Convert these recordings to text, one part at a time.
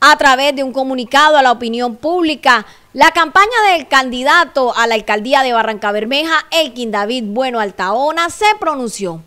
a través de un comunicado a la opinión pública la campaña del candidato a la alcaldía de Barranca Bermeja, Elkin David Bueno Altaona, se pronunció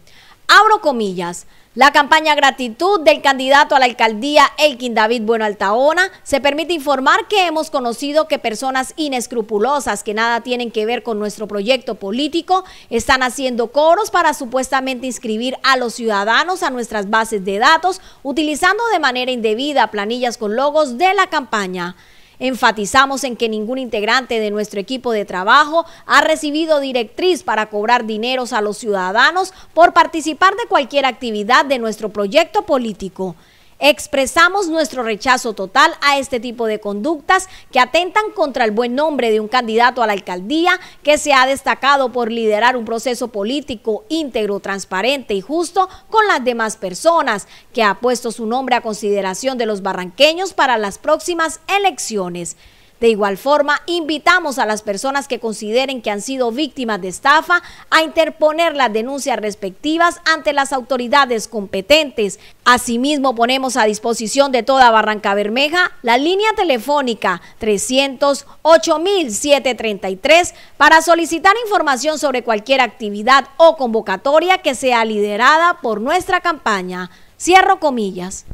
abro comillas. La campaña Gratitud del candidato a la alcaldía Elkin David Bueno Altaona se permite informar que hemos conocido que personas inescrupulosas que nada tienen que ver con nuestro proyecto político están haciendo coros para supuestamente inscribir a los ciudadanos a nuestras bases de datos utilizando de manera indebida planillas con logos de la campaña. Enfatizamos en que ningún integrante de nuestro equipo de trabajo ha recibido directriz para cobrar dineros a los ciudadanos por participar de cualquier actividad de nuestro proyecto político. Expresamos nuestro rechazo total a este tipo de conductas que atentan contra el buen nombre de un candidato a la alcaldía que se ha destacado por liderar un proceso político íntegro, transparente y justo con las demás personas, que ha puesto su nombre a consideración de los barranqueños para las próximas elecciones. De igual forma, invitamos a las personas que consideren que han sido víctimas de estafa a interponer las denuncias respectivas ante las autoridades competentes. Asimismo, ponemos a disposición de toda Barranca Bermeja la línea telefónica 308.733 para solicitar información sobre cualquier actividad o convocatoria que sea liderada por nuestra campaña. Cierro comillas.